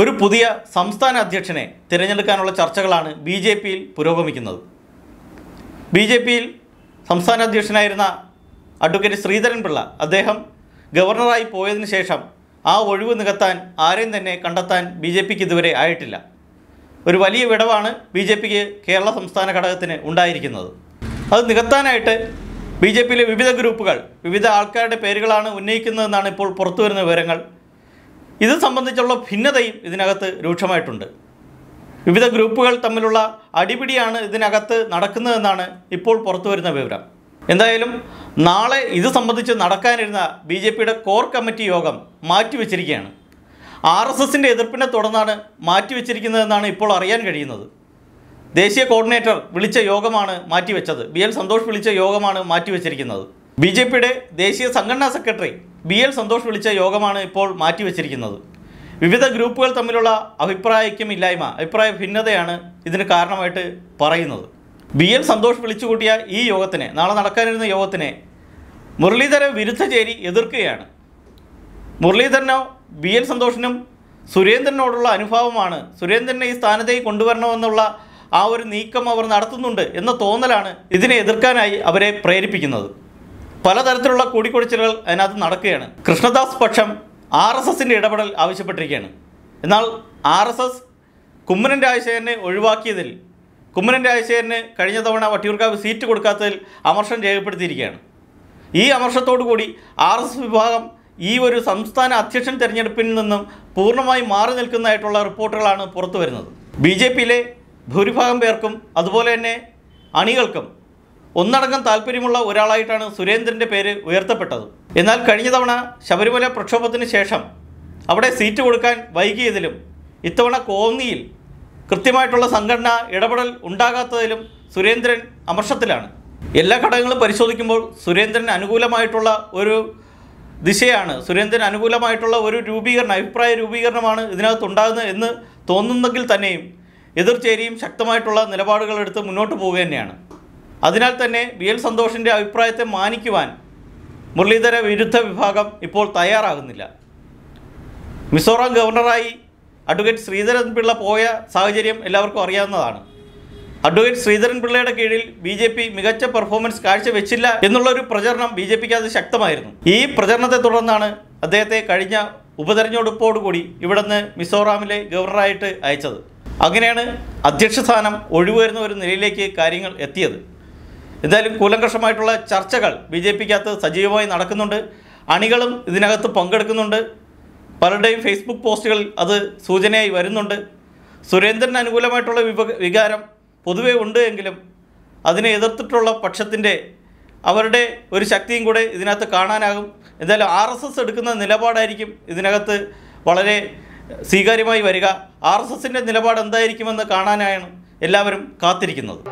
ഒരു പുതിയ സംസ്ഥാന അധ്യക്ഷനെ തിരഞ്ഞെടുക്കാനുള്ള ചർച്ചകളാണ് ബി ജെ പിയിൽ പുരോഗമിക്കുന്നത് ബി ജെ പിയിൽ സംസ്ഥാന അധ്യക്ഷനായിരുന്ന അഡ്വക്കേറ്റ് ശ്രീധരൻപിള്ള അദ്ദേഹം ഗവർണറായി പോയതിന് ശേഷം ആ ഒഴിവ് നികത്താൻ ആരെയും തന്നെ കണ്ടെത്താൻ ബി ജെ പിക്ക് ഇതുവരെ ആയിട്ടില്ല ഒരു വലിയ വിടവാണ് ബി ജെ പിക്ക് കേരള സംസ്ഥാന ഘടകത്തിന് ഉണ്ടായിരിക്കുന്നത് അത് നികത്താനായിട്ട് ബി ജെ പിയിലെ വിവിധ ഗ്രൂപ്പുകൾ വിവിധ ആൾക്കാരുടെ പേരുകളാണ് ഉന്നയിക്കുന്നതെന്നാണ് ഇപ്പോൾ പുറത്തുവരുന്ന വിവരങ്ങൾ ഇത് സംബന്ധിച്ചുള്ള ഭിന്നതയും ഇതിനകത്ത് രൂക്ഷമായിട്ടുണ്ട് വിവിധ ഗ്രൂപ്പുകൾ തമ്മിലുള്ള അടിപിടിയാണ് ഇതിനകത്ത് നടക്കുന്നതെന്നാണ് ഇപ്പോൾ പുറത്തു വരുന്ന വിവരം എന്തായാലും നാളെ ഇത് സംബന്ധിച്ച് നടക്കാനിരുന്ന ബി ജെ പിയുടെ കോർ കമ്മിറ്റി യോഗം മാറ്റിവെച്ചിരിക്കുകയാണ് ആർ എസ് എസിൻ്റെ എതിർപ്പിനെ തുടർന്നാണ് മാറ്റിവെച്ചിരിക്കുന്നതെന്നാണ് ഇപ്പോൾ അറിയാൻ കഴിയുന്നത് ദേശീയ കോർഡിനേറ്റർ വിളിച്ച യോഗമാണ് മാറ്റിവെച്ചത് ബി എൽ സന്തോഷ് വിളിച്ച യോഗമാണ് മാറ്റിവെച്ചിരിക്കുന്നത് ബി ജെ പിയുടെ ദേശീയ സംഘടനാ സെക്രട്ടറി ബി എൽ സന്തോഷ് വിളിച്ച യോഗമാണ് ഇപ്പോൾ മാറ്റിവെച്ചിരിക്കുന്നത് വിവിധ ഗ്രൂപ്പുകൾ തമ്മിലുള്ള ഇല്ലായ്മ അഭിപ്രായ ഭിന്നതയാണ് ഇതിന് കാരണമായിട്ട് പറയുന്നത് ബി എൽ സന്തോഷ് വിളിച്ചുകൂട്ടിയ ഈ യോഗത്തിനെ നാളെ നടക്കാനിരുന്ന യോഗത്തിനെ മുരളീധര വിരുദ്ധ ചേരി എതിർക്കുകയാണ് മുരളീധരനോ ബി എൽ സന്തോഷിനും സുരേന്ദ്രനോടുള്ള അനുഭാവമാണ് സുരേന്ദ്രനെ ഈ സ്ഥാനത്തേക്ക് കൊണ്ടുവരണമെന്നുള്ള ആ ഒരു നീക്കം അവർ നടത്തുന്നുണ്ട് എന്ന തോന്നലാണ് ഇതിനെ എതിർക്കാനായി അവരെ പ്രേരിപ്പിക്കുന്നത് പലതരത്തിലുള്ള കൂടിക്കൊടിച്ചിലുകൾ അതിനകത്ത് നടക്കുകയാണ് കൃഷ്ണദാസ് പക്ഷം ആർ എസ് എസിൻ്റെ ഇടപെടൽ ആവശ്യപ്പെട്ടിരിക്കുകയാണ് എന്നാൽ ആർ എസ് എസ് കുമ്മനൻ രാജശേഖരനെ ഒഴിവാക്കിയതിൽ കുമ്മനൻ രാജശേഖരന് കഴിഞ്ഞ തവണ വട്ടിയൂർക്കാവ് സീറ്റ് കൊടുക്കാത്തതിൽ അമർഷം രേഖപ്പെടുത്തിയിരിക്കുകയാണ് ഈ അമർഷത്തോടു കൂടി ആർ എസ് എസ് വിഭാഗം ഈ ഒരു സംസ്ഥാന അധ്യക്ഷൻ തെരഞ്ഞെടുപ്പിൽ നിന്നും പൂർണ്ണമായി മാറി നിൽക്കുന്നതായിട്ടുള്ള റിപ്പോർട്ടുകളാണ് പുറത്തു വരുന്നത് ബി ജെ പിയിലെ ഭൂരിഭാഗം പേർക്കും അതുപോലെ തന്നെ അണികൾക്കും ഒന്നടങ്കം താല്പര്യമുള്ള ഒരാളായിട്ടാണ് സുരേന്ദ്രൻ്റെ പേര് ഉയർത്തപ്പെട്ടത് എന്നാൽ കഴിഞ്ഞ തവണ ശബരിമല പ്രക്ഷോഭത്തിന് ശേഷം അവിടെ സീറ്റ് കൊടുക്കാൻ വൈകിയതിലും ഇത്തവണ കോന്നിയിൽ കൃത്യമായിട്ടുള്ള സംഘടന ഇടപെടൽ ഉണ്ടാകാത്തതിലും സുരേന്ദ്രൻ അമർഷത്തിലാണ് എല്ലാ ഘടകങ്ങളും പരിശോധിക്കുമ്പോൾ സുരേന്ദ്രൻ അനുകൂലമായിട്ടുള്ള ഒരു ദിശയാണ് സുരേന്ദ്രൻ അനുകൂലമായിട്ടുള്ള ഒരു രൂപീകരണം അഭിപ്രായ രൂപീകരണമാണ് ഇതിനകത്ത് ഉണ്ടാകുന്നത് എന്ന് തോന്നുന്നെങ്കിൽ തന്നെയും എതിർചേരിയും ശക്തമായിട്ടുള്ള നിലപാടുകളെടുത്ത് മുന്നോട്ട് പോവുക തന്നെയാണ് അതിനാൽ തന്നെ വി എൽ സന്തോഷിൻ്റെ അഭിപ്രായത്തെ മാനിക്കുവാൻ മുരളീധര വിരുദ്ധ വിഭാഗം ഇപ്പോൾ തയ്യാറാകുന്നില്ല മിസോറാം ഗവർണറായി അഡ്വക്കേറ്റ് ശ്രീധരൻ പിള്ള പോയ സാഹചര്യം എല്ലാവർക്കും അറിയാവുന്നതാണ് അഡ്വക്കേറ്റ് ശ്രീധരൻ പിള്ളയുടെ കീഴിൽ ബി ജെ പി മികച്ച പെർഫോമൻസ് കാഴ്ചവെച്ചില്ല എന്നുള്ളൊരു പ്രചരണം ബി ജെ പിക്ക് അത് ശക്തമായിരുന്നു ഈ പ്രചരണത്തെ തുടർന്നാണ് അദ്ദേഹത്തെ കഴിഞ്ഞ ഉപതെരഞ്ഞെടുപ്പോടുകൂടി ഇവിടുന്ന് മിസോറാമിലെ ഗവർണറായിട്ട് അയച്ചത് അങ്ങനെയാണ് അധ്യക്ഷ സ്ഥാനം ഒഴിവുവരുന്ന ഒരു നിലയിലേക്ക് കാര്യങ്ങൾ എത്തിയത് എന്തായാലും കൂലങ്കഷമായിട്ടുള്ള ചർച്ചകൾ ബി ജെ പിക്കകത്ത് സജീവമായി നടക്കുന്നുണ്ട് അണികളും ഇതിനകത്ത് പങ്കെടുക്കുന്നുണ്ട് പലരുടെയും ഫേസ്ബുക്ക് പോസ്റ്റുകളിൽ അത് സൂചനയായി വരുന്നുണ്ട് സുരേന്ദ്രന് അനുകൂലമായിട്ടുള്ള വികാരം പൊതുവേ ഉണ്ട് എങ്കിലും അതിനെ എതിർത്തിട്ടുള്ള പക്ഷത്തിൻ്റെ അവരുടെ ഒരു ശക്തിയും കൂടെ ഇതിനകത്ത് കാണാനാകും എന്തായാലും ആർ എസ് എസ് എടുക്കുന്ന നിലപാടായിരിക്കും ഇതിനകത്ത് വളരെ സ്വീകാര്യമായി വരിക ആർ എസ് എസിൻ്റെ നിലപാട് എന്തായിരിക്കുമെന്ന് കാണാനാണ് എല്ലാവരും കാത്തിരിക്കുന്നത്